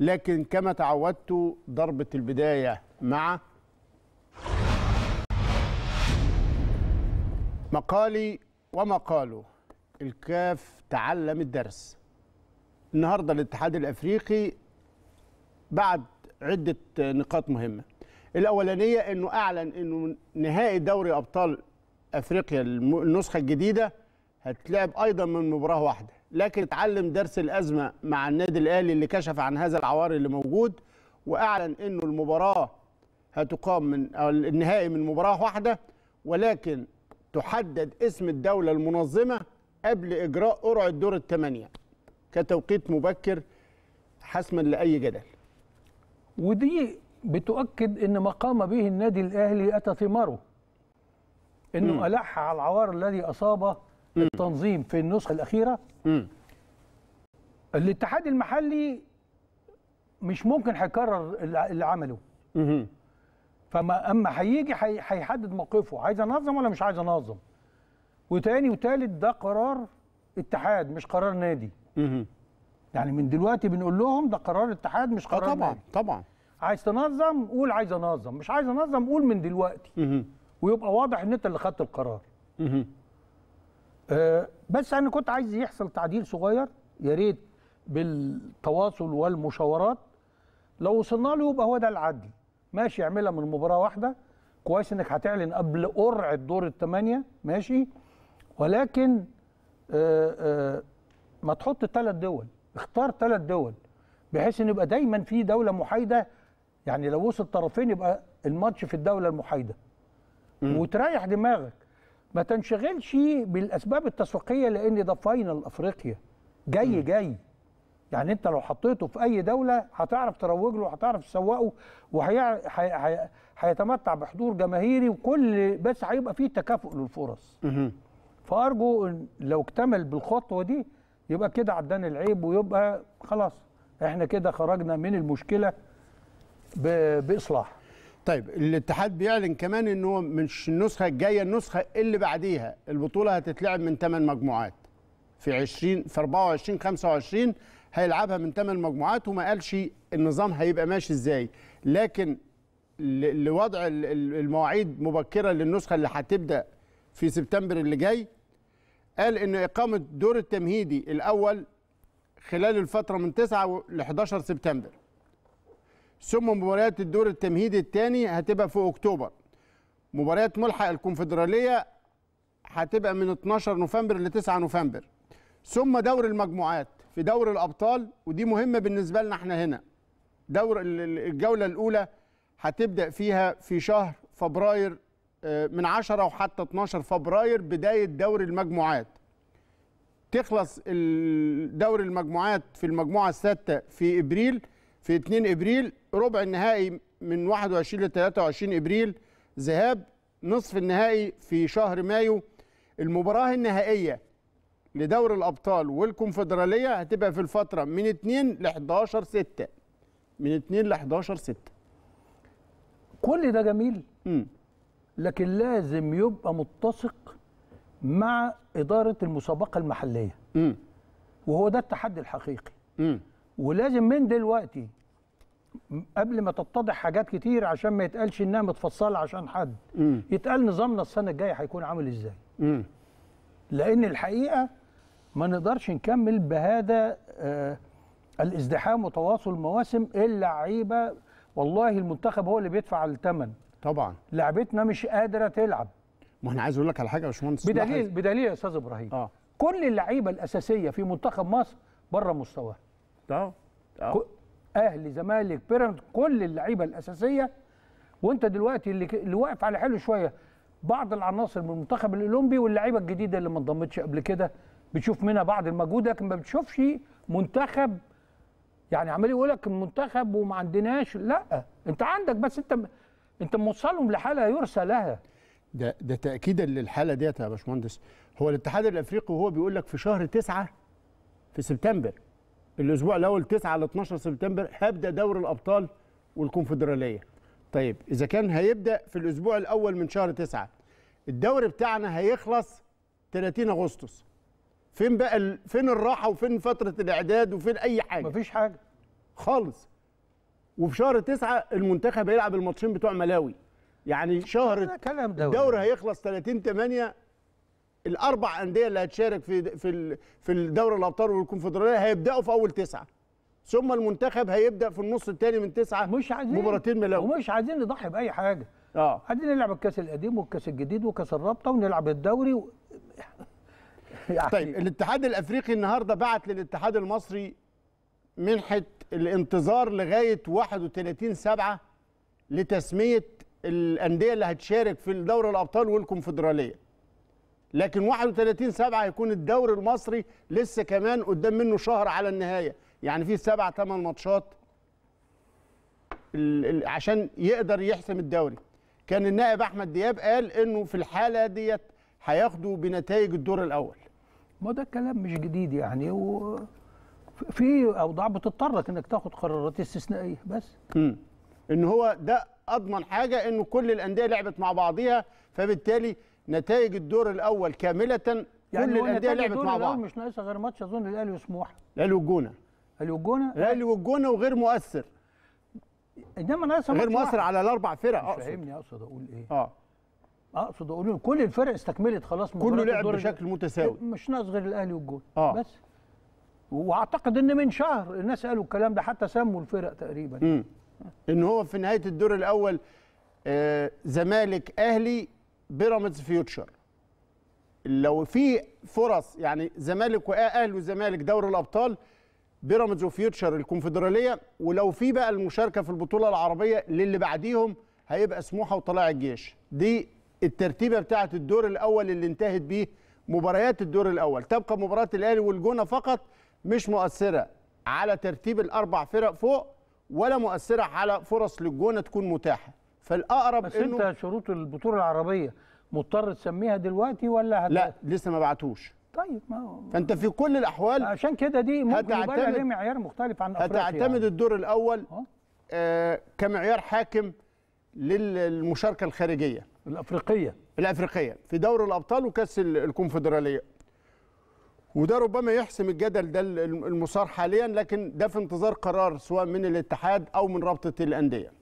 لكن كما تعودت ضربة البداية مع مقالي ومقاله الكاف تعلم الدرس النهارده الاتحاد الافريقي بعد عده نقاط مهمه الاولانيه انه اعلن انه نهائي دوري ابطال افريقيا النسخه الجديده هتلعب ايضا من مباراه واحده لكن اتعلم درس الازمه مع النادي الاهلي اللي كشف عن هذا العوار اللي موجود واعلن انه المباراه هتقام من النهائي من مباراه واحده ولكن تحدد اسم الدوله المنظمه قبل اجراء قرعه دور الثمانيه كتوقيت مبكر حسما لاي جدل. ودي بتؤكد ان ما قام به النادي الاهلي اتى ثماره انه الح على العوار الذي اصابه التنظيم في النسخه الاخيره مم. الاتحاد المحلي مش ممكن هيكرر اللي عمله مم. فما اما هيجي هيحدد موقفه عايز انظم ولا مش عايز انظم وتاني وتالت ده قرار اتحاد مش قرار نادي مم. يعني من دلوقتي بنقول لهم ده قرار اتحاد مش قرار آه، طبعا نادي. طبعا عايز تنظم قول عايز انظم مش عايز انظم قول من دلوقتي مم. ويبقى واضح ان انت اللي خدت القرار مم. آه، بس انا كنت عايز يحصل تعديل صغير يا ريت بالتواصل والمشاورات لو وصلنا له يبقى هو ده العدل ماشي اعملها من مباراه واحده كويس انك هتعلن قبل قرعه دور الثمانيه ماشي ولكن آآ آه، آآ آه، ما تحط ثلاث دول اختار ثلاث دول بحيث ان يبقى دايما في دوله محايده يعني لو وصل طرفين يبقى الماتش في الدوله المحايده وتريح دماغك ما تنشغلش بالاسباب التسويقيه لان ده فاينل افريقيا جاي م. جاي يعني انت لو حطيته في اي دوله هتعرف تروج له هتعرف تسوقه وهيتمتع بحضور جماهيري وكل بس هيبقى فيه تكافؤ للفرص م. فارجو ان لو اكتمل بالخطوه دي يبقى كده عدان العيب ويبقى خلاص احنا كده خرجنا من المشكله باصلاح طيب الاتحاد بيعلن كمان ان هو مش النسخه الجايه النسخه اللي بعديها البطوله هتتلعب من 8 مجموعات في 20 في 24 25 هيلعبها من 8 مجموعات وما قالش النظام هيبقى ماشي ازاي لكن لوضع المواعيد مبكره للنسخه اللي هتبدا في سبتمبر اللي جاي قال ان اقامه دور التمهيدي الاول خلال الفتره من 9 ل 11 سبتمبر ثم مباريات الدور التمهيدي الثاني هتبقى في اكتوبر مباريات ملحق الكونفدراليه هتبقى من 12 نوفمبر ل 9 نوفمبر ثم دور المجموعات في دور الابطال ودي مهمه بالنسبه لنا احنا هنا دور الجوله الاولى هتبدا فيها في شهر فبراير آه، من 10 وحتى 12 فبراير بدايه دور المجموعات تخلص دور المجموعات في المجموعه السادسه في ابريل في 2 ابريل ربع النهائي من 21 ل 23 ابريل ذهاب نصف النهائي في شهر مايو المباراه النهائيه لدور الابطال والكونفدراليه هتبقى في الفتره من 2 ل 11 6 من 2 ل 11 6 كل ده جميل مم. لكن لازم يبقى متسق مع اداره المسابقه المحليه مم. وهو ده التحدي الحقيقي مم. ولازم من دلوقتي قبل ما تتضح حاجات كتير عشان ما يتقالش انها متفصله عشان حد م. يتقال نظامنا السنه الجايه هيكون عامل ازاي لان الحقيقه ما نقدرش نكمل بهذا آه الازدحام وتواصل مواسم اللعيبه والله المنتخب هو اللي بيدفع الثمن طبعا لعبتنا مش قادره تلعب ما انا عايز اقول لك على حاجه يا باشمهندس بدليل بدليل يا استاذ ابراهيم آه. كل اللعيبه الاساسيه في منتخب مصر بره مستواها اه اهلي زمالك بيراميدز كل اللعيبه الاساسيه وانت دلوقتي اللي, اللي واقف على حلو شويه بعض العناصر من المنتخب الاولمبي واللعيبه الجديده اللي ما انضمتش قبل كده بتشوف منها بعض المجهود لكن ما بتشوفش منتخب يعني عمال يقول لك المنتخب وما عندناش لا انت عندك بس انت انت موصلهم لحاله يرثى لها ده ده تاكيدا للحاله ديت يا باشمهندس هو الاتحاد الافريقي وهو بيقول لك في شهر تسعة في سبتمبر الاسبوع الاول 9 ل 12 سبتمبر هبدا دوري الابطال والكونفدراليه طيب اذا كان هيبدا في الاسبوع الاول من شهر 9 الدوري بتاعنا هيخلص 30 اغسطس فين بقى ال... فين الراحه وفين فتره الاعداد وفين اي حاجه مفيش حاجه خالص وفي شهر 9 المنتخب هيلعب الماتشين بتوع ملاوي يعني شهر الدوري هيخلص 30 8 الاربع انديه اللي هتشارك في في في دوري الابطال والكونفدراليه هيبداوا في اول تسعه ثم المنتخب هيبدا في النص الثاني من تسعه مش عايزين مباراتين ملاوي ومش عايزين نضحي باي حاجه اه عايزين نلعب الكاس القديم والكاس الجديد وكاس الرابطه ونلعب الدوري و... يعني طيب الاتحاد الافريقي النهارده بعت للاتحاد المصري منحه الانتظار لغايه 31 7 لتسميه الانديه اللي هتشارك في دوري الابطال والكونفدراليه لكن 31 7 هيكون الدوري المصري لسه كمان قدام منه شهر على النهايه يعني في سبع ثمان ماتشات عشان يقدر يحسم الدوري كان النائب احمد دياب قال انه في الحاله ديت هياخدوا بنتائج الدور الاول ما ده كلام مش جديد يعني و في اوضاع بتضطرك انك تاخد قرارات استثنائيه بس امم ان هو ده اضمن حاجه انه كل الانديه لعبت مع بعضيها فبالتالي نتائج الدور الاول كامله يعني كل الانديه لعبت مع بعض مش ناقصه غير ماتش اظن الاهلي وسموحه الاهلي والجونه الاهلي والجونه الاهلي والجونه وغير مؤثر انما ناقصه غير مؤثر على الاربع فرق مش فاهمني اقصد اقول ايه اه اقصد اقول كل الفرق استكملت خلاص كله لعب بشكل متساوي مش ناقص غير الاهلي والجونه آه. بس واعتقد ان من شهر الناس قالوا الكلام ده حتى سموا الفرق تقريبا م. ان هو في نهايه الدور الاول آه زمالك اهلي بيراميدز فيوتشر لو في فرص يعني زمالك واهل وزمالك دوري الابطال بيراميدز وفيوتشر الكونفدراليه ولو في بقى المشاركه في البطوله العربيه للي بعديهم هيبقى سموحه وطلائع الجيش دي الترتيبه بتاعه الدور الاول اللي انتهت بيه مباريات الدور الاول تبقى مباراه الاهلي والجونه فقط مش مؤثره على ترتيب الاربع فرق فوق ولا مؤثره على فرص للجونه تكون متاحه فالاقرب بس انت شروط البطوله العربيه مضطر تسميها دلوقتي ولا هت... لا لسه ما بعتوش طيب ما هو فانت في كل الاحوال عشان كده دي ممكن هتعتمد يبقى معيار مختلف عن افريقيا يعني. هتعتمد يعني. الدور الاول أه؟, آه كمعيار حاكم للمشاركه الخارجيه الافريقيه الافريقيه في دور الابطال وكاس الكونفدراليه وده ربما يحسم الجدل ده المثار حاليا لكن ده في انتظار قرار سواء من الاتحاد او من رابطه الانديه